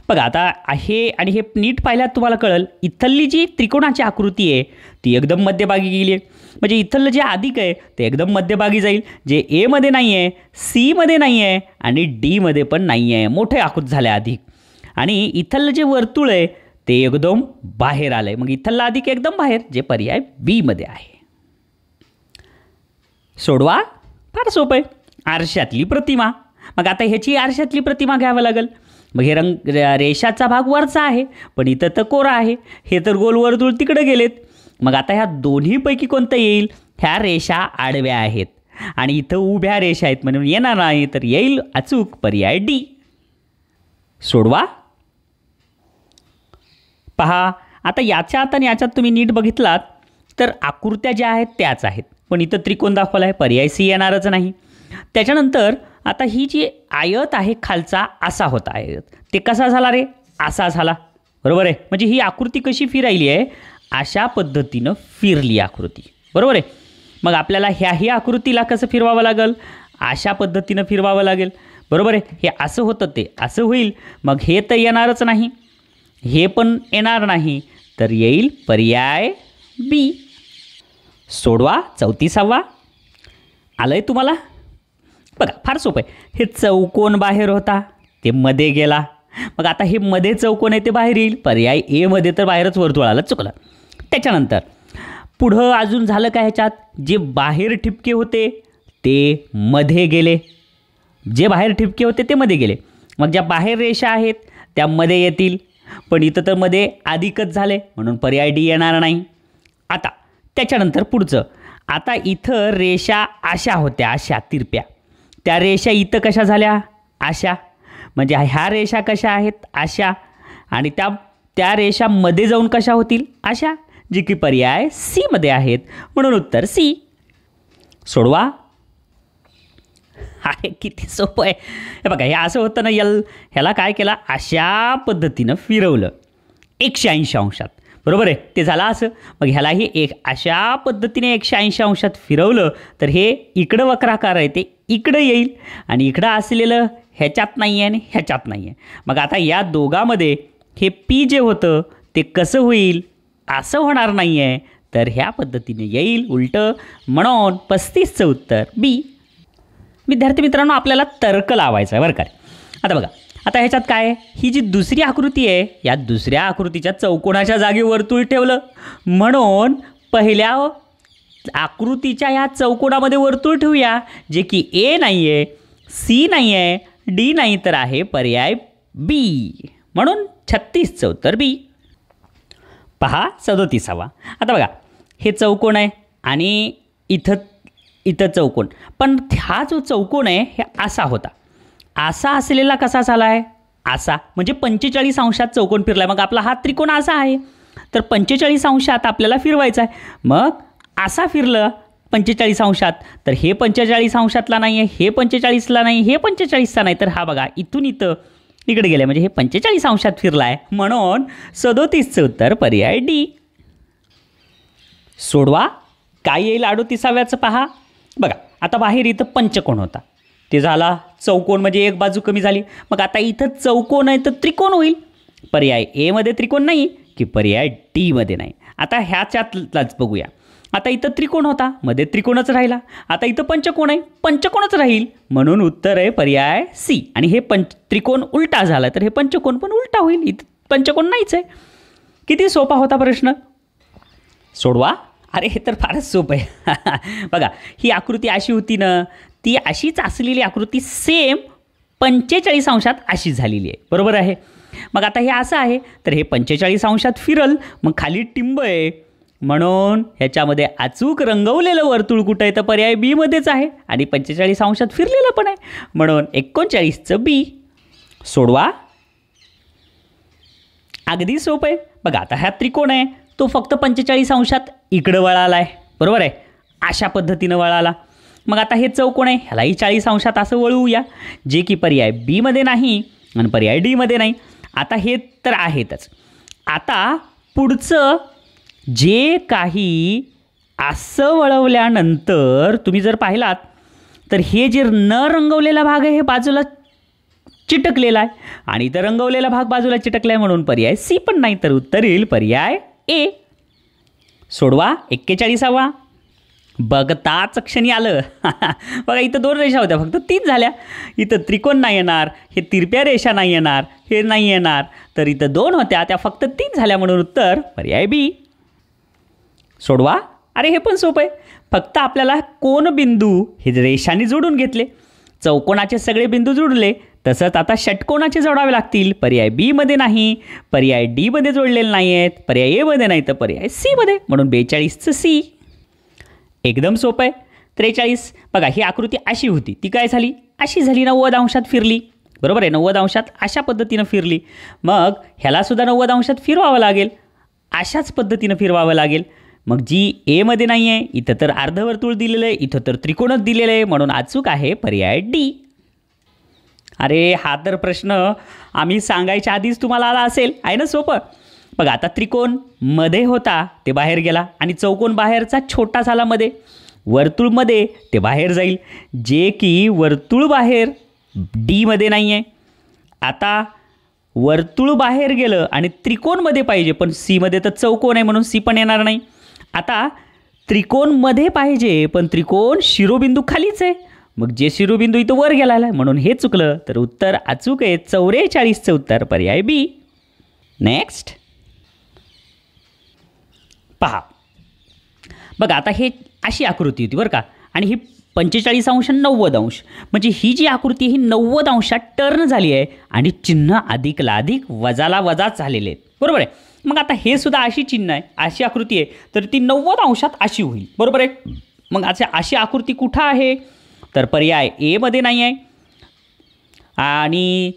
[SPEAKER 1] बघा आता हे आणि हे नीट पाहिल्यात तुम्हाला कळल इथलली जी त्रिकोणाची आकृती आहे ती एकदम मध्यभागी गेली आहे म्हणजे इथलं जे अधिक आहे ते एकदम मध्यभागी जाईल जे एमध्ये नाही आहे सीमध्ये नाही आहे आणि डीमध्ये पण नाही आहे मोठे आकृत झाले अधिक आणि इथलं जे वर्तुळ आहे ते एकदम बाहेर आलं मग इथलं अधिक एकदम बाहेर जे पर्याय बीमध्ये आहे सोडवा फार सोपं आहे आरशातली प्रतिमा मग आता ह्याची आरशातली प्रतिमा घ्यावं लागेल मग हे रंग रेषाचा भाग वरचा आहे पण इथं तर कोरा आहे हे तर गोल वर्तुळ तिकडे गेलेत मग आता ह्या दोन्हीपैकी कोणतं येईल ह्या रेषा आडव्या आहेत आणि इथं उभ्या रेषा आहेत म्हणून येणार नाही तर येईल अचूक पर्याय डी सोडवा पहा आता याच्यात आणि याच्यात तुम्ही नीट बघितलात तर आकृत्या ज्या आहेत त्याच आहेत पण इथं त्रिकोण दाखवला आहे पर्याय सी येणारच नाही त्याच्यानंतर आता ही जी आयत आहे खालचा असा होता आयत ते कसा झाला रे असा झाला बरोबर आहे म्हणजे ही आकृती कशी फिरायली आहे अशा पद्धतीनं फिरली आकृती बरोबर आहे मग आपल्याला ह्याही आकृतीला कसं फिरवावं लागेल अशा पद्धतीनं फिरवावं लागेल बरोबर आहे हे असं होतं ते असं होईल मग हे तर येणारच नाही हे पण येणार नाही तर येईल पर्याय बी सोडवा चौतीसावा आलं आहे तुम्हाला बघा फार सोपं आहे हे चौकोन बाहेर होता ते मध्ये गेला मग आता हे मध्ये चौकोन आहे ते बाहेर येईल पर्याय एमध्ये तर बाहेरच वर्तुळाला चुकलं त्याच्यानंतर पुढं अजून झालं का ह्याच्यात जे बाहेर ठिपके होते ते मध्ये गेले जे बाहेर ठिपके होते ते मध्ये गेले मग ज्या बाहेर रेषा आहेत त्या मध्ये येतील पण इथं तर मध्ये अधिकच झाले म्हणून पर्याय डी येणार नाही आता त्याच्यानंतर पुढचं आता इथं रेषा अशा होत्या अशा तिरप्या त्या रेषा इथं कशा झाल्या आशा म्हणजे ह्या रेषा कशा आहेत आशा आणि त्या त्या रेषामध्ये जाऊन कशा होतील आशा जी की पर्याय सीमध्ये आहेत म्हणून उत्तर सी सोडवा [laughs] अरे किती सोपं आहे हे बघा हे असं होतं ना यल ह्याला काय केलं अशा पद्धतीनं फिरवलं एकशे ऐंशी अंशात बरोबर आहे ते झालं असं मग ह्यालाही एक अशा पद्धतीने एकशे ऐंशी अंशात फिरवलं तर हे इकडं वक्राकार आहे ते इकडं येईल आणि इकडं असलेलं ह्याच्यात नाही आहे आणि ह्याच्यात नाही आहे मग आता या दोघामध्ये हे पी जे होतं ते कसं होईल असं होणार नाही आहे तर ह्या पद्धतीने येईल उलटं म्हणून पस्तीसचं उत्तर बी विद्यार्थी मित्रांनो आपल्याला तर्क लावायचा आहे बरं का आता बघा आता ह्याच्यात काय ही जी दुसरी आकृती आहे या दुसऱ्या आकृतीच्या चौकोनाच्या जागी वर्तुळ ठेवलं म्हणून पहिल्या आकृतीच्या या चौकोनामध्ये वर्तुळ ठेवूया जे की ए नाही आहे सी नाही आहे डी नाही तर आहे पर्याय बी म्हणून छत्तीस चौतर बी पहा सदोतीसावा आता बघा हे चौकोन आहे आणि इथं इथं चौकोन पण हा जो चौकोन आहे हे असा होता असा असलेला कसा झाला आहे असा म्हणजे पंचेचाळीस अंशात चौकोन फिरला आहे मग आपला हा त्रिकोण असा आहे तर पंचेचाळीस अंशात आपल्याला फिरवायचा आहे मग असा फिरलं पंचेचाळीस अंशात तर हे पंचेचाळीस अंशातला नाही आहे हे पंचेचाळीसला नाही हे पंचेचाळीसचा नाही तर हा बघा इथून इथं इकडे गेलं म्हणजे हे पंचेचाळीस अंशात फिरला आहे म्हणून सदोतीसचं उत्तर पर्याय डी सोडवा काय येईल अडोतीसाव्याचं पहा बघा आता बाहेर इथं पंचकोण होता ते झाला चौकोन म्हणजे एक बाजू कमी झाली मग आता इथं चौकोन आहे तर त्रिकोण होईल पर्याय एमध्ये त्रिकोण नाही की पर्याय डीमध्ये नाही आता ह्याच्यातलाच बघूया आता इथं त्रिकोण होता मध्ये त्रिकोणच राहिला आता इथं पंचकोण आहे पंचकोणच राहील म्हणून उत्तर आहे पर्याय सी आणि हे पंच त्रिकोण उलटा झाला तर हे पंचकोण पण उलटा होईल इथं पंचकोण नाहीच आहे किती सोपा होता प्रश्न सोडवा अरे हे तर फारच सोपं आहे [laughs] बघा ही आकृती अशी होती ना ती अशीच असलेली आकृती सेम पंचेचाळीस अंशात अशी झालेली आहे बरोबर आहे मग आता हे असं आहे तर हे पंचेचाळीस अंशात फिरल मग खाली टिंब आहे म्हणून ह्याच्यामध्ये अचूक रंगवलेलं वर्तुळ कुठं आहे तर पर्याय बीमध्येच आहे आणि पंचेचाळीस अंशात फिरलेलं पण आहे म्हणून एकोणचाळीसचं बी सोडवा अगदी सोपं आहे बघा आता ह्या त्रिकोण आहे तो फक्त पंचेचाळीस अंशात इकडं वळाला आहे बरोबर आहे अशा पद्धतीनं वळाला मग आता हे चौकोन आहे ह्यालाही चाळीस अंशात असं वळवूया जे की पर्याय बीमध्ये नाही आणि पर्याय डीमध्ये नाही आता हे तर आहेतच आता पुढचं जे काही असं वळवल्यानंतर तुम्ही जर पाहिलात तर हे जे न रंगवलेला भाग आहे हे बाजूला चिटकलेला आहे आणि इथं रंगवलेला भाग बाजूला चिटकला आहे म्हणून पर्याय सी पण नाही तर उत्तर येईल पर्याय ए सोडवा एक्केचाळीसावा बघताच क्षणी आलं [laughs] बघा इथं दोन रेषा होत्या फक्त तीच झाल्या इथं त्रिकोण नाही येणार हे तिरप्या रेषा नाही येणार हे नाही येणार तर इथं दोन होत्या त्या फक्त तीन झाल्या म्हणून उत्तर पर्याय बी सोडवा अरे हे पण सोपं आहे फक्त आपल्याला कोण बिंदू हे रेषाने जोडून घेतले चौकोनाचे सगळे बिंदू जोडले तसंच आता षटकोणाचे जोडावे लागतील पर्याय बीमध्ये नाही पर्याय डीमध्ये जोडलेले नाही आहेत पर्याय एमध्ये नाही तर पर्याय सीमध्ये म्हणून बेचाळीसचं सी एकदम सोपं आहे त्रेचाळीस बघा ही आकृती अशी होती ती काय झाली अशी झाली नव्वद अंशात फिरली बरोबर आहे नव्वद अंशात अशा पद्धतीनं फिरली मग ह्यालासुद्धा नव्वद अंशात फिरवावं लागेल अशाच पद्धतीनं फिरवावं लागेल मग जी एमध्ये नाही आहे इथं तर अर्धवर्तुळ दिलेलं आहे इथं तर त्रिकोणच दिलेलं आहे म्हणून अचूक आहे पर्याय डी अरे हा तर प्रश्न आम्ही सांगायच्या आधीच तुम्हाला आला असेल आहे ना सोपं बघा आता त्रिकोण मध्ये होता ते बाहेर गेला आणि चौकोन बाहेरचा छोटा झाला मध्ये वर्तुळमध्ये ते बाहेर जाईल जे की वर्तुळ बाहेर डीमध्ये नाही आहे आता वर्तुळ बाहेर गेलं आणि त्रिकोणमध्ये पाहिजे पण सीमध्ये तर चौकोन आहे म्हणून सी पण येणार नाही आता त्रिकोणमध्ये पाहिजे पण त्रिकोण शिरोबिंदू खालीच आहे मग जे शिरोबिंदू इथं वर गेला आहे म्हणून हे चुकलं तर उत्तर अचूक आहे चौवेचाळीसचं उत्तर पर्याय बी नेक्स्ट पहा बघा आता हे अशी आकृती होती बरं का आणि ही पंचेचाळीस अंश नव्वद अंश म्हणजे ही जी आकृती ही नव्वद अंशात टर्न झाली आहे आणि चिन्ह अधिकला अधिक वजाला वजा झालेले आहेत बरोबर आहे मग आता हे सुद्धा अशी चिन्ह आहे अशी आकृती आहे तर ती नव्वद अंशात अशी होईल बरोबर आहे मग अच्छा अशी आकृती कुठं आहे तर पर्याय एमध्ये नाही आहे आणि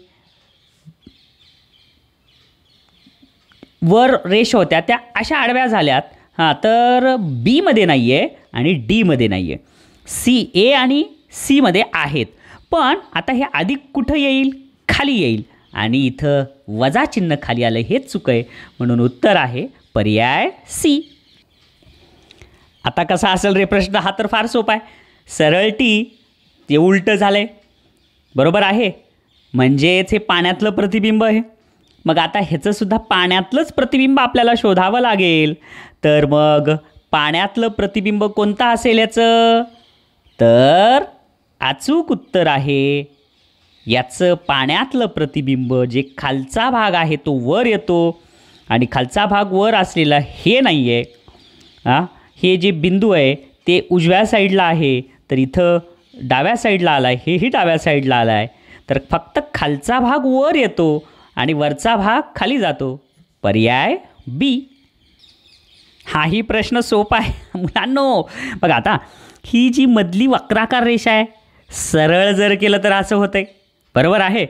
[SPEAKER 1] वर रेष होत्या त्या अशा आडव्या झाल्यात हां तर बीमध्ये नाही आहे आणि डीमध्ये नाही आहे सी ए आणि सीमध्ये आहेत पण आता हे अधिक कुठं येईल खाली येईल आणि इथं वजा चिन्ह खाली आलं हेच चुक आहे म्हणून उत्तर आहे पर्याय सी आता कसा असेल रे प्रश्न हा तर फार सोपा आहे सरळ टी ते उलटं झालं आहे बरोबर आहे म्हणजेच हे पाण्यातलं प्रतिबिंब आहे मग आता ह्याचंसुद्धा पाण्यातलंच प्रतिबिंब आपल्याला शोधावं लागेल तर मग पाण्यातलं प्रतिबिंब कोणतं असेल याचं तर अचूक उत्तर आहे याचं पाण्यातलं प्रतिबिंब जे खालचा भाग आहे तो वर येतो आणि खालचा भाग वर असलेला हे नाही आहे हां हे जे बिंदू आहे ते उजव्या साईडला आहे तर इथं डाव्या साईडला आला आहे हेही डाव्या साईडला आला आहे तर फक्त खालचा भाग वर येतो आणि वरचा भाग खाली जातो पर्याय बी हाही प्रश्न सोपा आहे [laughs] मुलांनो बघा आता ही जी मधली वक्राकार रेषा आहे सरळ जर केलं तर असं होतं आहे बरोबर आहे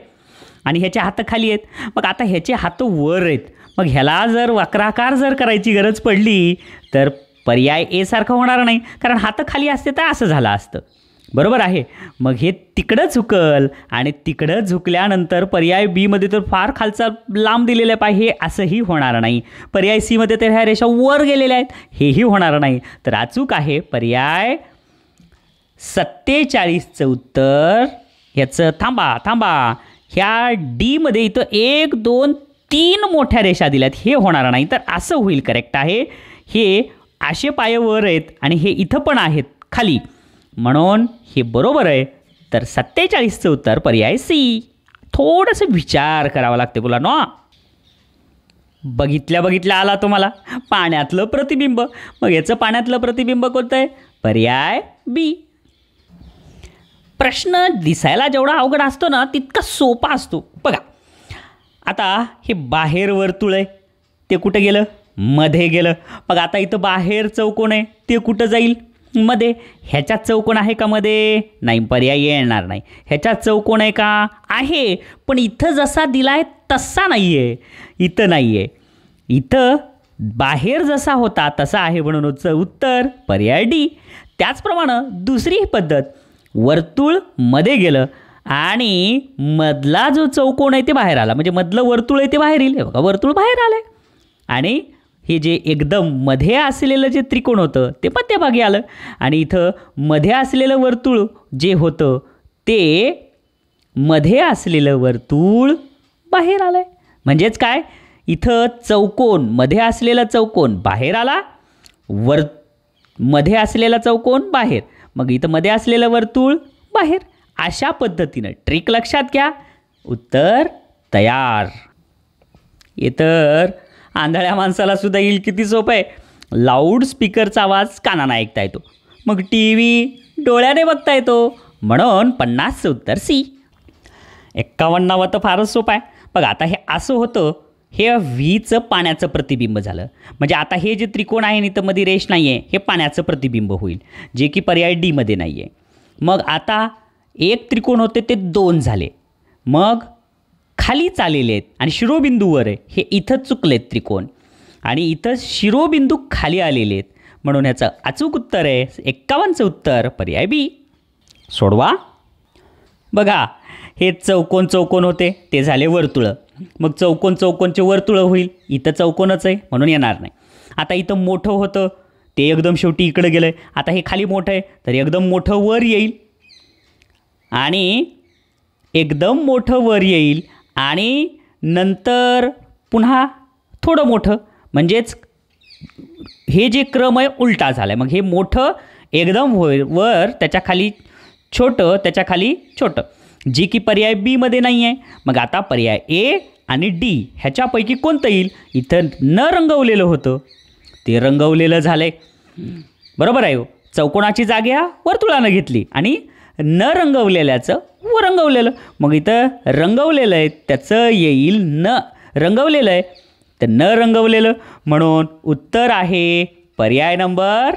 [SPEAKER 1] आणि ह्याचे हात खाली आहेत मग आता ह्याचे हात वर आहेत मग ह्याला जर वक्राकार जर करायची गरज पडली तर पर्याय ए सारखं होणार नाही कारण हात खाली असते तर असं झालं असतं बरोबर आहे मग हे तिकडं झुकल आणि तिकडं झुकल्यानंतर पर्याय बीमध्ये तर फार खालचा लांब दिलेला पाहिजे असंही होणार नाही पर्याय सीमध्ये तर ह्या रेषा वर गेलेल्या आहेत हेही होणार नाही तर अचूक आहे पर्याय सत्तेचाळीसचं उत्तर ह्याचं थांबा थांबा ह्या डीमध्ये इथं एक दोन तीन मोठ्या रेषा दिल्यात हे होणार नाही तर असं होईल करेक्ट आहे हे असे पाय वर आहेत आणि हे इथं पण आहेत खाली म्हणून हे बरोबर आहे तर सत्तेचाळीसचं उत्तर पर्याय सी थोडंसं विचार करावा लागते बोला ना बघितल्या बघितल्या आला तुम्हाला पाण्यातलं प्रतिबिंब मग याचं पाण्यातलं प्रतिबिंब कोणतं आहे पर्याय बी प्रश्न दिसायला जेवढा अवघड असतो ना तितका सोपा असतो बघा आता हे बाहेर वर्तुळ आहे ते कुठं गेलं मध्ये गेलं मग आता इथं बाहेर चौकोन आहे ते कुठं जाईल मध्ये ह्याच्यात चौकोन आहे का मध्ये नाही पर्याय येणार नाही ह्याच्यात चौकोन आहे का आहे पण इथं जसा दिला आहे तसा नाही आहे इथं नाही आहे इथं बाहेर जसा होता तसा आहे म्हणून उत्तर पर्याय डी त्याचप्रमाणे दुसरी पद्धत वर्तुळ मध्ये गेलं आणि मधला जो चौकोन आहे ते बाहेर आला म्हणजे मधलं वर्तुळ आहे ते बाहेर येईल बघा वर्तुळ बाहेर आलं आहे आणि हे जे एकदम मध्ये असलेलं जे त्रिकोण होतं ते मध्यभागी आलं आणि इथं मध्ये असलेलं वर्तुळ जे होतं ते मध्ये असलेलं वर्तुळ बाहेर आलं आहे म्हणजेच काय इथं चौकोन मध्ये असलेला चौकोन बाहेर आला वर मध्ये असलेला चौकोन बाहेर मग इथं मध्ये असलेलं वर्तुळ बाहेर अशा पद्धतीनं ट्रिक लक्षात घ्या उत्तर तयार इतर आंधळ्या माणसाला सुद्धा येईल किती सोपं आहे लाऊडस्पीकरचा आवाज कानानं ऐकता येतो मग टी व्ही डोळ्याने बघता येतो म्हणून पन्नास उत्तर सी एक्कावन्नावं तर फारच सोपं आहे बघ आता हे असं होतं हे व्हीचं पाण्याचं प्रतिबिंब झालं म्हणजे आता हे जे त्रिकोण आहे नि तर मध्ये रेष नाही आहे हे पाण्याचं प्रतिबिंब होईल जे की पर्याय डीमध्ये नाही आहे मग आता एक त्रिकोण होते ते दोन झाले मग खाली आलेले आहेत आणि शिरोबिंदूवर आहे हे इथं चुकलेत त्रिकोण आणि इथं शिरोबिंदू खाली आलेले आहेत म्हणून ह्याचं अचूक उत्तर आहे एक्कावन्नचं उत्तर पर्याय बी सोडवा बघा हे चौकोन चौकोन होते ते झाले वर्तुळं मग चौकोन चौकोनचे वर्तुळं होईल इथं चौकोनच आहे म्हणून येणार नाही आता इथं मोठं होतं ते एकदम शेवटी इकडं गेलं आहे आता हे खाली मोठं आहे तर एकदम मोठं वर येईल आणि एकदम मोठं वर येईल आणि नंतर पुन्हा थोडं मोठं म्हणजेच हे जे क्रम आहे उलटा झाला आहे मग हे मोठं एकदम होय वर त्याच्याखाली छोटं त्याच्याखाली छोटं जी की पर्याय बीमध्ये नाही आहे मग आता पर्याय ए आणि डी ह्याच्यापैकी कोणतं येईल इथं न रंगवलेलं होतं ते रंगवलेलं झालं आहे बरोबर आहे हो. चौकोनाची जागा वर्तुळानं घेतली आणि न रंगवलेल्याचं व रंगवलेलं मग इथं रंगवलेलं आहे त्याचं येईल न रंगवलेलं आहे तर न रंगवलेलं म्हणून उत्तर आहे पर्याय नंबर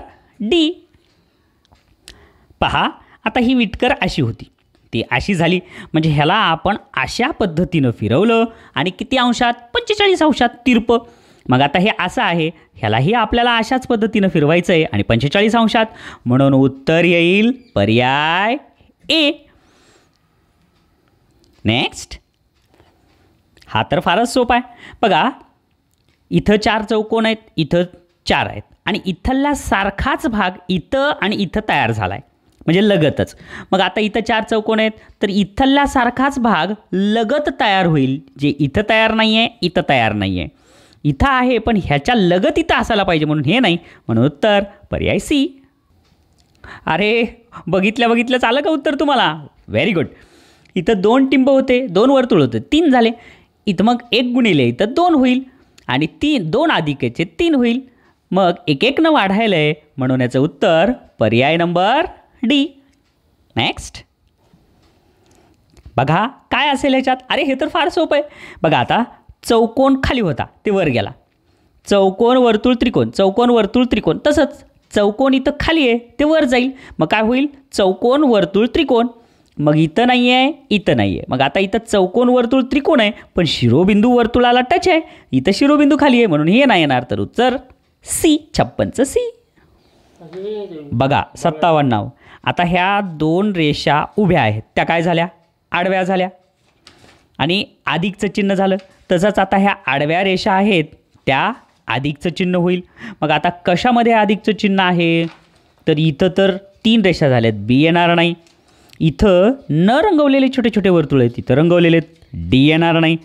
[SPEAKER 1] डी पहा आता ही विटकर अशी होती ती अशी झाली म्हणजे ह्याला आपण अशा पद्धतीनं फिरवलं आणि किती अंशात पंचेचाळीस अंशात तिरप मग आता हे असं आहे ह्यालाही आपल्याला अशाच पद्धतीनं फिरवायचं आहे आणि पंचेचाळीस अंशात म्हणून उत्तर येईल पर्याय ए नेक्स्ट हा तर फारच सोपा आहे बघा इथं चार चौकोन आहेत इथं चार आहेत आणि इथल्या सारखाच भाग इथं आणि इथं तयार झाला आहे म्हणजे लगतच मग आता इथं चार चौकोन आहेत तर इथल्या सारखाच भाग लगत तयार होईल जे इथं तयार नाही आहे इथं तयार नाही आहे इथं आहे पण ह्याच्या लगत इथं असायला पाहिजे म्हणून हे नाही म्हणून उत्तर पर्याय सी अरे बघितल्या बघितलं चालं का उत्तर तुम्हाला व्हेरी गुड इथं दोन टिंब होते दोन वर्तुळ होते तीन झाले इथं मग एक गुणिले इथं दोन होईल आणि तीन दोन अधिकेचे तीन होईल मग एक एकनं वाढायला आहे म्हणून याचं उत्तर पर्याय नंबर डी नेक्स्ट बघा काय असेल ह्याच्यात अरे हे तर फार सोपं आहे बघा आता चौकोन खाली होता ते वर गेला चौकोन वर्तुळ त्रिकोण चौकोन वर्तुळ त्रिकोण तसंच चौकोन इथं खाली आहे ते वर जाईल मग काय होईल चौकोन वर्तुळ त्रिकोण मग इथं नाही आहे इथं नाही आहे मग आता इथं चौकोन वर्तुळ त्रिकोण आहे पण शिरोबिंदू वर्तुळाला टच आहे इथं शिरोबिंदू खाली आहे म्हणून हे नाही येणार तर उत्तर सी छप्पनचं सी बघा सत्तावन्नाव आता ह्या दोन रेषा उभ्या आहेत त्या काय झाल्या आडव्या झाल्या आणि अधिकचं चिन्ह झालं तसंच आता ह्या आडव्या रेषा आहेत त्या अधिकचं चिन्ह होईल मग आता कशामध्ये अधिकचं चिन्ह आहे तर इथं तर तीन रेषा झाल्यात बी येणार नाही इथं न रंगवलेले छोटे छोटे वर्तुळ आहेत इथं रंगवलेले आहेत डी येणार नाही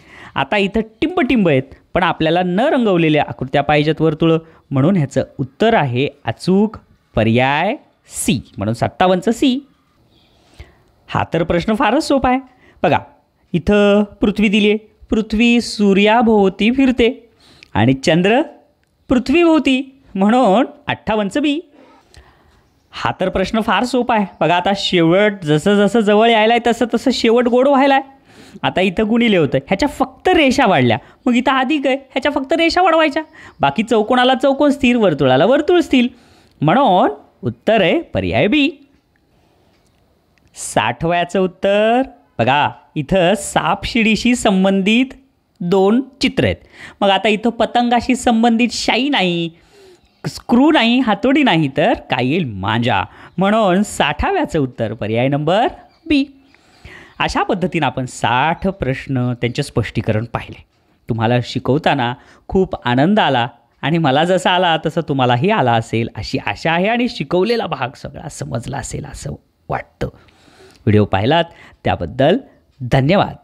[SPEAKER 1] आता इथं टिंब टिंब आहेत पण आपल्याला न रंगवलेल्या आकृत्या पाहिजेत वर्तुळं म्हणून ह्याचं उत्तर आहे अचूक पर्याय सी म्हणून सत्तावन्नचं सी हा तर प्रश्न फारच सोपा आहे बघा इथं पृथ्वी दिली आहे पृथ्वी सूर्याभोवती फिरते आणि चंद्र पृथ्वीभोवती म्हणून अठ्ठावन्नचं बी हा तर प्रश्न फार सोपा आहे बघा आता शेवट जसं जसं जवळ यायला आहे तसं तसं शेवट गोड व्हायला आहे आता इथं गुणिले होतं ह्याच्या फक्त रेषा वाढल्या मग इथं आधी काय ह्याच्या फक्त रेषा वाढवायच्या बाकी चौकोणाला चौकोन स्थिर वर्तुळाला वर्तुळ स्थिर म्हणून उत्तर आहे पर्याय बी साठव्याचं उत्तर बघा इथं सापशिडीशी संबंधित दोन चित्र आहेत मग आता इथं पतंगाशी संबंधित शाई नाही स्क्रू नाही हातोडी नाही तर काय येईल मांजा म्हणून साठाव्याचं उत्तर पर्याय नंबर बी अशा पद्धतीनं आपण साठ प्रश्न त्यांचे स्पष्टीकरण पाहिले तुम्हाला शिकवताना खूप आनंद आला आणि मला जसा आला तसं तुम्हालाही आला असेल अशी आशा आहे आणि शिकवलेला भाग सगळा समजला असेल असं वाटतं व्हिडिओ पाहिलात त्याबद्दल धन्यवाद